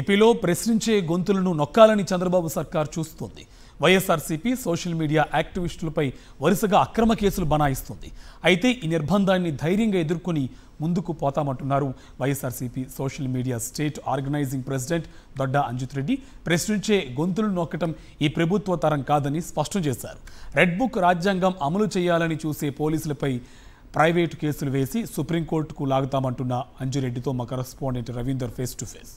ఏపీలో ప్రశ్నించే గొంతులను నొక్కాలని చంద్రబాబు సర్కార్ చూస్తోంది వైఎస్ఆర్సీపీ సోషల్ మీడియా యాక్టివిస్టులపై వరుసగా అక్రమ కేసులు బనాయిస్తుంది అయితే ఈ నిర్బంధాన్ని ధైర్యంగా ఎదుర్కొని ముందుకు పోతామంటున్నారు YSRCP social media state organising president Dodda Anjith Reddy ప్రశ్నించే గొంతులు నొక్కటం ఈ ప్రభుత్వ తరం కాదని స్పష్టం చేశారు రెడ్ బుక్ రాజ్యాంగం అమలు చేయాలని చూసే పోలీసులపై ప్రైవేటు కేసులు వేసి సుప్రీంకోర్టుకు లాగుతామంటున్న అంజిరెడ్డితో మా correspondent Ravinder face to face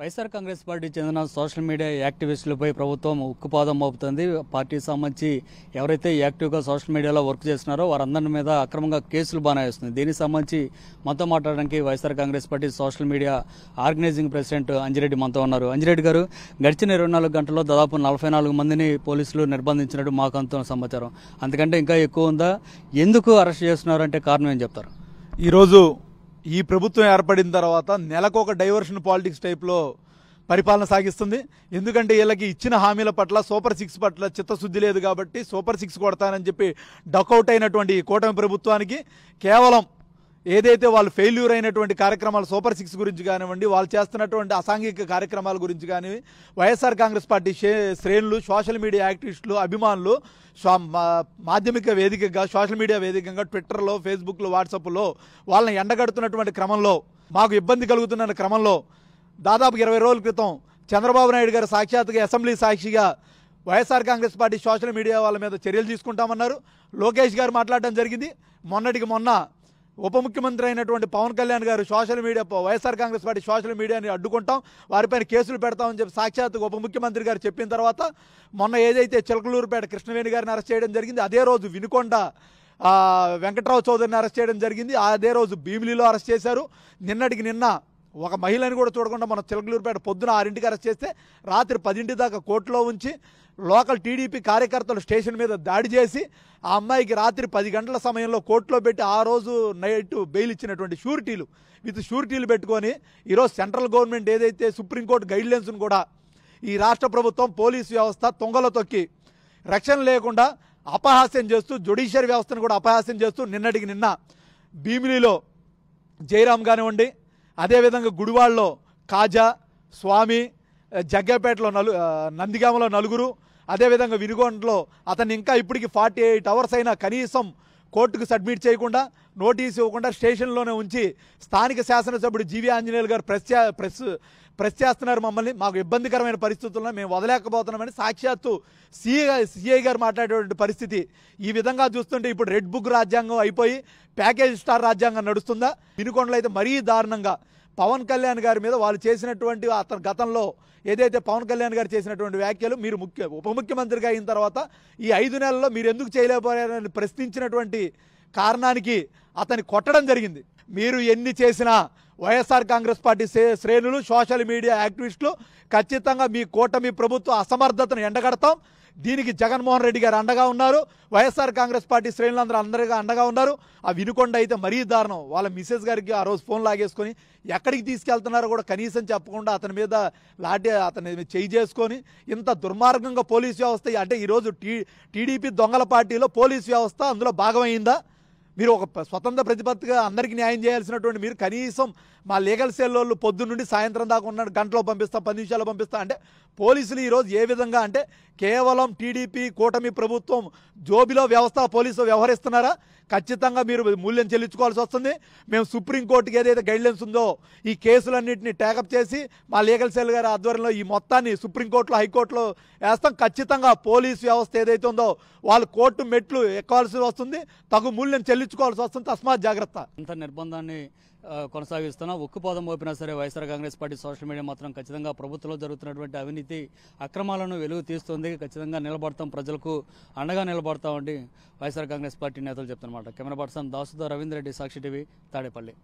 YSR Congress party చెందిన సోషల్ మీడియా యాక్టివిస్టులపై ప్రభుత్వం ఉక్కుపాదం మోపుతుంది పార్టీకి సంబంధించి ఎవరైతే యాక్టివ్గా సోషల్ మీడియాలో వర్క్ చేస్తున్నారో వారందరి మీద అక్రమంగా కేసులు బానాయిస్తుంది దీనికి సంబంధించి మనతో మాట్లాడడానికి YSR Congress party social media organising president Anjireddy మనతో ఉన్నారు అంజిరెడ్డి గారు గడిచిన ఇరవై నాలుగు గంటల్లో దాదాపు నలభై నాలుగు మందిని పోలీసులు నిర్బంధించినట్టు మాకు అంత సమాచారం అందుకంటే ఇంకా ఎక్కువ ఉందా ఎందుకు అరెస్ట్ చేస్తున్నారంటే కారణం ఏం చెప్తారు ఈరోజు ఈ ప్రభుత్వం ఏర్పడిన తర్వాత నెలకొక డైవర్షన్ పాలిటిక్స్ టైప్లో పరిపాలన సాగిస్తుంది ఎందుకంటే వీళ్ళకి ఇచ్చిన హామీల పట్ల సూపర్ సిక్స్ పట్ల చిత్తశుద్ధి లేదు కాబట్టి సూపర్ సిక్స్ కొడతానని చెప్పి డకౌట్ అయినటువంటి కూటమి ప్రభుత్వానికి కేవలం ఏదైతే వాళ్ళు ఫెయిల్యూర్ అయినటువంటి కార్యక్రమాలు సూపర్ సిక్స్ గురించి కానివ్వండి వాళ్ళు చేస్తున్నటువంటి అసాంఘిక కార్యక్రమాల గురించి కానివి వైఎస్ఆర్ కాంగ్రెస్ పార్టీ శ్రేణులు సోషల్ మీడియా యాక్టివిస్టులు అభిమానులు మాధ్యమిక వేదికగా సోషల్ మీడియా వేదికగా ట్విట్టర్లో ఫేస్బుక్లో వాట్సాప్లో వాళ్ళని ఎండగడుతున్నటువంటి క్రమంలో మాకు ఇబ్బంది కలుగుతున్న క్రమంలో దాదాపు ఇరవై రోజుల క్రితం చంద్రబాబు నాయుడు గారు సాక్షాత్గా అసెంబ్లీ సాక్షిగా YSR Congress party social media వాళ్ళ మీద చర్యలు తీసుకుంటామన్నారు లోకేష్ గారు మాట్లాడడం జరిగింది మొన్నటికి మొన్న ఉప ముఖ్యమంత్రి అయినటువంటి పవన్ కళ్యాణ్ గారు social media YSR Congress party social మీడియాని అడ్డుకుంటాం వారిపైన కేసులు పెడతామని చెప్పి సాక్షాత్ ఉప ముఖ్యమంత్రి గారు చెప్పిన తర్వాత మొన్న ఏదైతే చిలకలూరుపేట కృష్ణవేణి గారిని అరెస్ట్ చేయడం జరిగింది అదే రోజు వినుకొండ వెంకట్రావు చౌదరిని అరెస్ట్ చేయడం జరిగింది అదే రోజు భీమిలిలో అరెస్ట్ చేశారు నిన్నటికి నిన్న ఒక మహిళని కూడా చూడకుండా మనం చిలకలూరుపేట పొద్దున ఆరింటికి అరెస్ట్ చేస్తే రాత్రి పదింటి దాకా కోర్టులో ఉంచి లోకల్ టీడీపీ కార్యకర్తలు స్టేషన్ మీద దాడి చేసి ఆ అమ్మాయికి రాత్రి పది గంటల సమయంలో కోర్టులో పెట్టి ఆ రోజు నైట్ బెయిల్ ఇచ్చినటువంటి షూరిటీలు విత్ షూరిటీలు పెట్టుకొని ఈరోజు సెంట్రల్ గవర్నమెంట్ ఏదైతే సుప్రీంకోర్టు గైడ్లైన్స్ను కూడా ఈ రాష్ట్ర ప్రభుత్వం పోలీసు వ్యవస్థ తొంగలో తొక్కి రక్షణ లేకుండా అపహాస్యం చేస్తూ జుడిషియరీ వ్యవస్థను కూడా అపహాస్యం చేస్తూ నిన్నటికి నిన్న భీమిలిలో జయరామ్ కానివ్వండి అదేవిధంగా గుడివాళ్ళలో కాజా స్వామి జగ్గపేటలో నలు నందిగామలో నలుగురు అదేవిధంగా వినుగొండలో అతను ఇంకా ఇప్పటికి ఫార్టీ ఎయిట్ అవర్స్ అయినా కనీసం కోర్టుకు సబ్మిట్ చేయకుండా నోటీస్ ఇవ్వకుండా స్టేషన్లోనే ఉంచి స్థానిక శాసనసభ్యుడు జీవి ఆంజనేయులు గారు ప్రెస్ ప్రెస్ ప్రెస్ చేస్తున్నారు మమ్మల్ని మాకు ఇబ్బందికరమైన పరిస్థితుల్లో మేము వదలేకపోతున్నామని సాక్షాత్తు సీఏ సీఐ గారు మాట్లాడేటువంటి పరిస్థితి ఈ విధంగా చూస్తుంటే ఇప్పుడు రెడ్ బుక్ రాజ్యాంగం అయిపోయి ప్యాకేజ్ స్టార్ రాజ్యాంగం నడుస్తుందా వినుకొండలో అయితే మరీ దారుణంగా పవన్ కళ్యాణ్ గారి మీద వాళ్ళు చేసినటువంటి అతని గతంలో ఏదైతే పవన్ కళ్యాణ్ గారు చేసినటువంటి వ్యాఖ్యలు మీరు ముఖ్య ఉప ముఖ్యమంత్రిగా అయిన తర్వాత ఈ ఐదు నెలల్లో మీరు ఎందుకు చేయలేకపోయారని ప్రశ్నించినటువంటి కారణానికి అతని కొట్టడం జరిగింది మీరు ఎన్ని చేసినా వైఎస్ఆర్ కాంగ్రెస్ పార్టీ శ్రేణులు సోషల్ మీడియా యాక్టివిస్టులు ఖచ్చితంగా మీ కూటమి ప్రభుత్వ అసమర్థతను ఎండగడతాం దీనికి జగన్మోహన్ రెడ్డి గారు అండగా ఉన్నారు వైఎస్ఆర్ కాంగ్రెస్ పార్టీ శ్రేణులందరూ అందరిగా అండగా ఉన్నారు ఆ వినుకొండ అయితే మరీ దారుణం వాళ్ళ మిసెస్ గారికి ఆ రోజు ఫోన్ లాగేసుకొని ఎక్కడికి తీసుకెళ్తున్నారో కూడా కనీసం చెప్పకుండా అతని మీద లాటి అతని చేయి చేసుకొని ఇంత దుర్మార్గంగా పోలీస్ వ్యవస్థ అంటే ఈరోజు టీ టీడీపీ దొంగల పార్టీలో పోలీస్ వ్యవస్థ అందులో భాగమైందా మీరు ఒక స్వతంత్ర ప్రతిపత్తిగా అందరికీ న్యాయం చేయాల్సినటువంటి మీరు కనీసం మా లీగల్ సెల్ వాళ్ళు పొద్దున్న నుండి సాయంత్రం దాకా ఉన్న గంటలో పంపిస్తాం పది నిమిషాలు పంపిస్తాం అంటే పోలీసులు ఈరోజు ఏ విధంగా అంటే కేవలం టీడీపీ కూటమి ప్రభుత్వం జోబిలో వ్యవస్థ పోలీసులు వ్యవహరిస్తున్నారా ఖచ్చితంగా మీరు మూల్యం చెల్లించుకోవాల్సి వస్తుంది మేము సుప్రీంకోర్టుకి ఏదైతే గైడ్లైన్స్ ఉందో ఈ కేసులన్నింటినీ టేకప్ చేసి మా లీగల్ సెల్ గారి ఆధ్వర్యంలో ఈ మొత్తాన్ని సుప్రీంకోర్టులో హైకోర్టులో వేస్తాం ఖచ్చితంగా పోలీసు వ్యవస్థ ఏదైతే ఉందో వాళ్ళు కోర్టు మెట్లు ఎక్కాల్సి వస్తుంది తగు మూల్యం చెల్లి చెల్లించుకోవాల్సి వస్తుంది తస్మాత్ జాగ్రత్త ఇంత నిర్బంధాన్ని కొనసాగిస్తున్నా ఉక్కుపాదం ఓపినా సరే YSR Congress party social media మాత్రం ఖచ్చితంగా ప్రభుత్వంలో జరుగుతున్నటువంటి అవినీతి అక్రమాలను వెలుగు తీస్తుంది ఖచ్చితంగా నిలబడతాం ప్రజలకు అండగా నిలబడతామండి వైఎస్ఆర్ కాంగ్రెస్ పార్టీ నేతలు చెప్తున్నమాట camera person Dasuda Ravindra Reddy Sakshi TV Tadepalli